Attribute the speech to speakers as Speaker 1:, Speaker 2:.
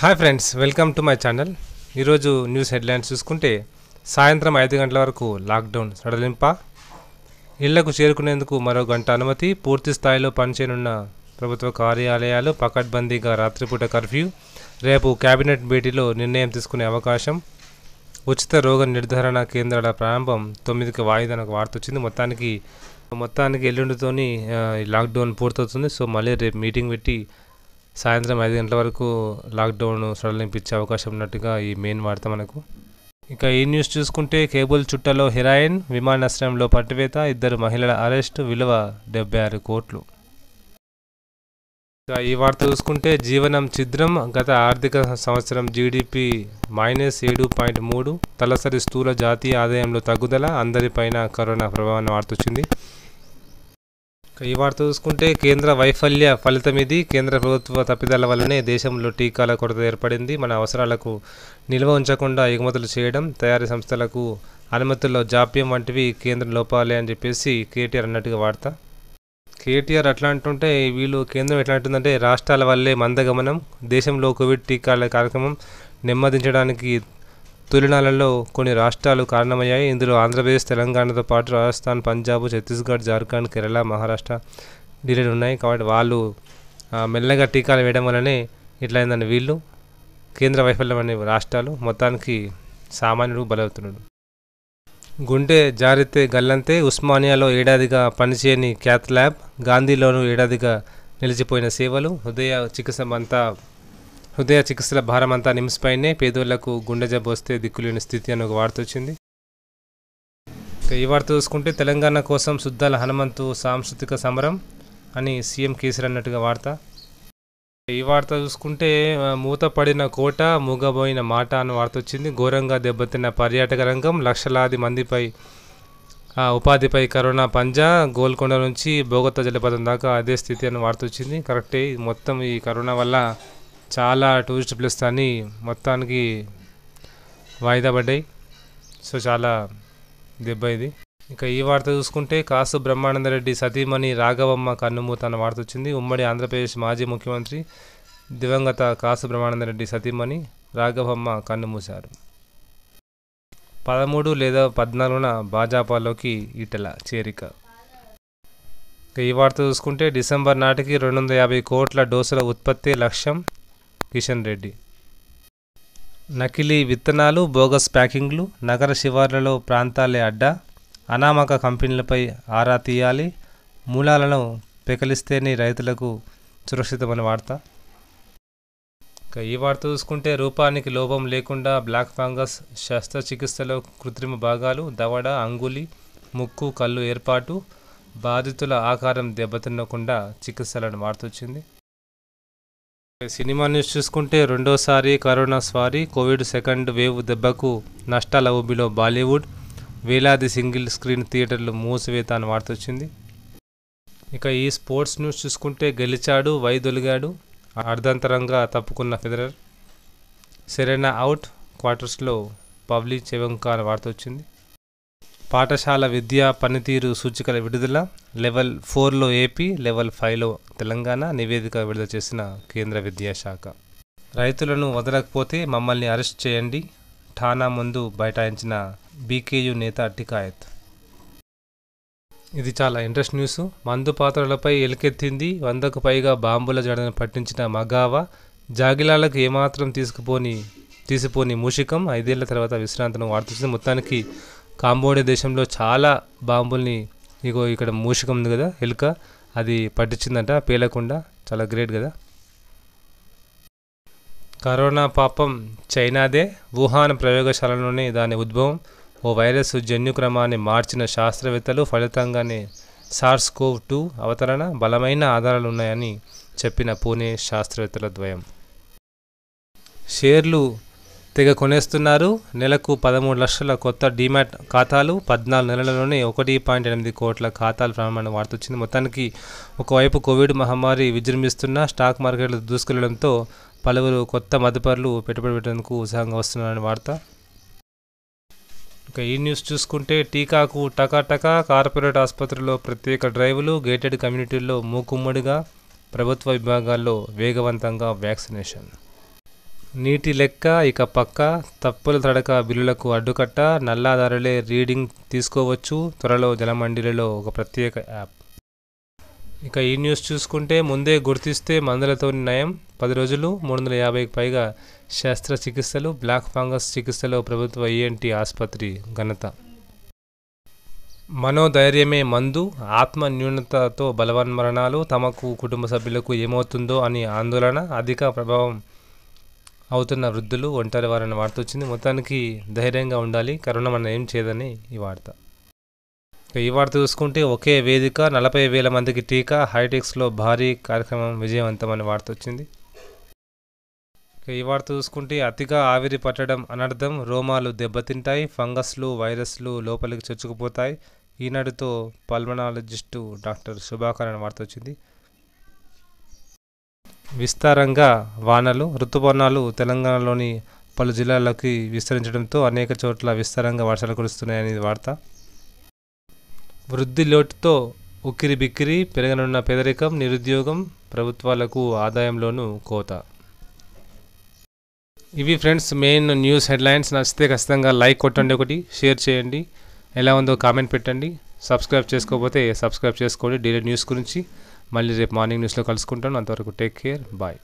Speaker 1: hi friends welcome to my channel ఈరోజు news headlines చూసుకుంటే సాయంత్రం ఐదు గంటల వరకు లాక్డౌన్ సడలింప ఇళ్లకు చేరుకునేందుకు మరో గంట అనుమతి పూర్తి స్థాయిలో పనిచేయనున్న ప్రభుత్వ కార్యాలయాలు పకడ్బందీగా రాత్రిపూట కర్ఫ్యూ రేపు కేబినెట్ భేటీలో నిర్ణయం తీసుకునే అవకాశం ఉచిత రోగ నిర్ధారణ కేంద్రాల ప్రారంభం తొమ్మిదికి వాయిదా వార్త వచ్చింది మొత్తానికి మొత్తానికి ఎల్లుండితోని లాక్డౌన్ పూర్తవుతుంది సో మళ్ళీ రేపు మీటింగ్ పెట్టి సాయంత్రం ఐదు గంటల వరకు లాక్డౌన్ సడలింపించే అవకాశం ఉన్నట్టుగా ఈ మెయిన్ వార్త మనకు ఇక ఈ న్యూస్ చూసుకుంటే కేబుల్ చుట్టలో హెరాయిన్ విమానాశ్రయంలో పట్టువేత ఇద్దరు మహిళల అరెస్ట్ విలువ డెబ్బై ఆరు కోట్లు ఇక ఈ వార్త చూసుకుంటే జీవనం ఛిద్రం గత ఆర్థిక సంవత్సరం జీడిపి మైనస్ ఏడు పాయింట్ మూడు తలసరి స్థూల జాతీయ ఆదాయంలో తగ్గుదల అందరిపైన కరోనా ప్రభావాన్ని వార్తొచ్చింది ఈ వార్త చూసుకుంటే కేంద్ర వైఫల్య ఫలితం ఇది కేంద్ర ప్రభుత్వ తప్పిదాల వల్లనే దేశంలో టీకాల కొరత ఏర్పడింది మన అవసరాలకు నిల్వ ఉంచకుండా ఎగుమతులు చేయడం తయారీ సంస్థలకు అనుమతుల్లో జాప్యం వంటివి కేంద్ర లోపాలే అని చెప్పేసి కేటీఆర్ అన్నట్టుగా వార్త కేటీఆర్ అట్లా అంటుంటే వీళ్ళు కేంద్రం ఎట్లా అంటుందంటే రాష్ట్రాల వల్లే మందగమనం దేశంలో కోవిడ్ టీకాల కార్యక్రమం నెమ్మదించడానికి తొలినాలలో కొన్ని రాష్ట్రాలు కారణమయ్యాయి ఇందులో ఆంధ్రప్రదేశ్ తెలంగాణతో పాటు రాజస్థాన్ పంజాబ్ ఛత్తీస్గఢ్ జార్ఖండ్ కేరళ మహారాష్ట్ర డిలేడ్ ఉన్నాయి కాబట్టి వాళ్ళు మెల్లగా టీకాలు వేయడం వల్లనే ఇట్లా అయిందని వీళ్ళు కేంద్ర వైఫల్యం అనే రాష్ట్రాలు మొత్తానికి సామాన్యుడు బలవుతున్నాడు గుండె జారితే గల్లంతే ఉస్మానియాలో ఏడాదిగా పనిచేయని క్యాత్ ల్యాబ్ గాంధీలోనూ ఏడాదిగా నిలిచిపోయిన సేవలు హృదయ చికిత్స అంతా హృదయ చికిత్సల భారమంతా నిమ్స్ పైనే పేదోళ్లకు గుండె జబ్బు వస్తే దిక్కులేని స్థితి అని ఒక వార్త వచ్చింది ఈ వార్త చూసుకుంటే తెలంగాణ కోసం శుద్ధాల హనుమంతు సాంస్కృతిక సమరం అని సీఎం కేసీఆర్ అన్నట్టుగా వార్త ఈ వార్త చూసుకుంటే మూతపడిన కోట మూగబోయిన మాట అని వార్త వచ్చింది ఘోరంగా దెబ్బతిన్న పర్యాటక రంగం లక్షలాది మందిపై ఉపాధిపై కరోనా పంజా గోల్కొండ నుంచి బోగొత్త జలపాతం దాకా అదే స్థితి అని వార్త వచ్చింది కరెక్టే మొత్తం ఈ కరోనా వల్ల చాలా టూరిస్ట్ ప్లేస్ కానీ మొత్తానికి వాయిదా పడ్డాయి సో చాలా దెబ్బ ఇది ఇక ఈ వార్త చూసుకుంటే కాసు బ్రహ్మానందరెడ్డి సతీమణి రాఘవమ్మ కన్నుమూత అన్న వార్త వచ్చింది ఉమ్మడి ఆంధ్రప్రదేశ్ మాజీ ముఖ్యమంత్రి దివంగత కాసు బ్రహ్మానందరెడ్డి సతీమణి రాఘవమ్మ కన్నుమూశారు పదమూడు లేదా పద్నాలుగున భాజపాలోకి ఈటల చేరిక ఈ వార్త చూసుకుంటే డిసెంబర్ నాటికి రెండు వందల యాభై కోట్ల డోసుల ఉత్పత్తి లక్ష్యం కిషన్ రెడ్డి నకిలీ విత్తనాలు బోగస్ ప్యాకింగ్లు నగర శివార్లలో ప్రాంతాలే అడ్డా అనామక కంపెనీలపై ఆరా తీయాలి మూలాలను పెకలిస్తేనే రైతులకు సురక్షితమైన వార్త ఇక ఈ వార్త చూసుకుంటే రూపానికి లోపం లేకుండా బ్లాక్ ఫంగస్ శస్త్రచికిత్సలో కృత్రిమ భాగాలు దవడ అంగులి ముక్కు కళ్ళు ఏర్పాటు బాధితుల ఆకారం దెబ్బతినకుండా చికిత్సలను వార్తొచ్చింది సినిమా న్యూస్ చూసుకుంటే రెండోసారి కరోనా స్వారీ కోవిడ్ సెకండ్ వేవ్ దెబ్బకు నష్టాల ఊబిలో బాలీవుడ్ వేలాది సింగిల్ స్క్రీన్ థియేటర్లు మూసివేత అని వార్తొచ్చింది ఇక ఈ స్పోర్ట్స్ న్యూస్ చూసుకుంటే గెలిచాడు వైదొలిగాడు అర్ధంతరంగా తప్పుకున్న ఫెదరర్ సెరెనా అవుట్ క్వార్టర్స్లో పబ్లిక్ చెవంకా అని వార్తొచ్చింది పాఠశాల విద్యా పనితీరు సూచికల విడుదల లెవెల్ ఫోర్లో ఏపీ లెవెల్ ఫైవ్లో తెలంగాణ నివేదిక విడుదల చేసిన కేంద్ర విద్యాశాఖ రైతులను వదలకపోతే మమ్మల్ని అరెస్ట్ చేయండి ఠానా ముందు బైఠాయించిన బీకేయు నేత టికాయత్ ఇది చాలా ఇంట్రెస్ట్ న్యూస్ మందు పాత్రలపై ఎలుకెత్తింది వందకు పైగా బాంబుల జడను పట్టించిన మగావా జాగిలాలకు ఏమాత్రం తీసుకుపోని తీసిపోని మూషికం ఐదేళ్ల తర్వాత విశ్రాంతిని వాడుతుంది మొత్తానికి కాంబోడియా దేశంలో చాలా బాంబుల్ని ఇగో ఇక్కడ మూషిక ఉంది కదా ఎలుక అది పట్టించిందంట పేలకుండా చాలా గ్రేట్ కదా కరోనా పాపం చైనాదే వుహాన్ ప్రయోగశాలలోనే దాని ఉద్భవం ఓ వైరస్ జన్యు క్రమాన్ని మార్చిన శాస్త్రవేత్తలు ఫలితంగానే సార్స్ కోవ్ టూ అవతరణ బలమైన ఆధారాలు ఉన్నాయని చెప్పిన పూణే శాస్త్రవేత్తల ద్వయం షేర్లు తెగ కొనేస్తున్నారు నెలకు పదమూడు లక్షల కొత్త డిమాట్ ఖాతాలు పద్నాలుగు నెలలలోనే ఒకటి పాయింట్ ఎనిమిది కోట్ల ఖాతాలు ప్రారంభమైన వార్త వచ్చింది మొత్తానికి ఒకవైపు కోవిడ్ మహమ్మారి విజృంభిస్తున్న స్టాక్ మార్కెట్లు దూసుకెళ్లడంతో పలువురు కొత్త మదుపరులు పెట్టుబడి పెట్టేందుకు ఉత్సాహంగా వస్తున్నారని వార్త ఇక ఈ న్యూస్ చూసుకుంటే టీకాకు టకాటకా కార్పొరేట్ ఆసుపత్రిలో ప్రత్యేక డ్రైవ్లు గేటెడ్ కమ్యూనిటీల్లో మూకుమ్మడిగా ప్రభుత్వ విభాగాల్లో వేగవంతంగా వ్యాక్సినేషన్ నీటి లెక్క ఇక పక్క తప్పుల తడక బిల్లులకు అడ్డుకట్ట నల్లాదారులే రీడింగ్ తీసుకోవచ్చు త్వరలో జలమండలిలో ఒక ప్రత్యేక యాప్ ఇక ఈ న్యూస్ చూసుకుంటే ముందే గుర్తిస్తే మందులతో నయం పది రోజులు మూడు వందల యాభైకి పైగా శస్త్రచికిత్సలు బ్లాక్ ఫంగస్ చికిత్సలో ప్రభుత్వ ఈఎన్టీ e ఆసుపత్రి ఘనత మనోధైర్యమే మందు ఆత్మ న్యూనతతో బలవన్మరణాలు తమకు కుటుంబ సభ్యులకు ఏమవుతుందో అని ఆందోళన అధిక ప్రభావం అవుతున్న వృద్ధులు ఒంటరి వారని వార్త వచ్చింది మొత్తానికి ధైర్యంగా ఉండాలి కరోనా మనం ఏం చేయదని ఈ వార్త ఈ వార్త చూసుకుంటే ఒకే వేదిక నలభై వేల మందికి టీకా హైటెక్స్లో భారీ కార్యక్రమం విజయవంతం అనే వార్త వచ్చింది ఈ వార్త చూసుకుంటే అతిగా ఆవిరి పట్టడం అనర్థం రోమాలు దెబ్బతింటాయి ఫంగస్లు వైరస్లు లోపలికి చొచ్చుకుపోతాయి ఈనాడుతో పల్మనాలజిస్టు డాక్టర్ శుభాకర్ అనే వార్త వచ్చింది విస్తారంగా వానలు రుతుపవనాలు తెలంగాణలోని పలు జిల్లాలకి విస్తరించడంతో అనేక చోట్ల విస్తారంగా వర్షాలు కురుస్తున్నాయని వార్త వృద్ధి లోటుతో ఉక్కిరి బిక్కిరి పెరగనున్న పేదరికం నిరుద్యోగం ప్రభుత్వాలకు ఆదాయంలోనూ కోత ఇవి ఫ్రెండ్స్ మెయిన్ న్యూస్ హెడ్లైన్స్ నచ్చితే ఖచ్చితంగా లైక్ కొట్టండి ఒకటి షేర్ చేయండి ఎలా ఉందో కామెంట్ పెట్టండి సబ్స్క్రైబ్ చేసుకోకపోతే సబ్స్క్రైబ్ చేసుకోండి డైలీ న్యూస్ గురించి మళ్ళీ రేపు మార్నింగ్ న్యూస్లో కలుసుకుంటాను అంతవరకు టేక్ కేర్ బాయ్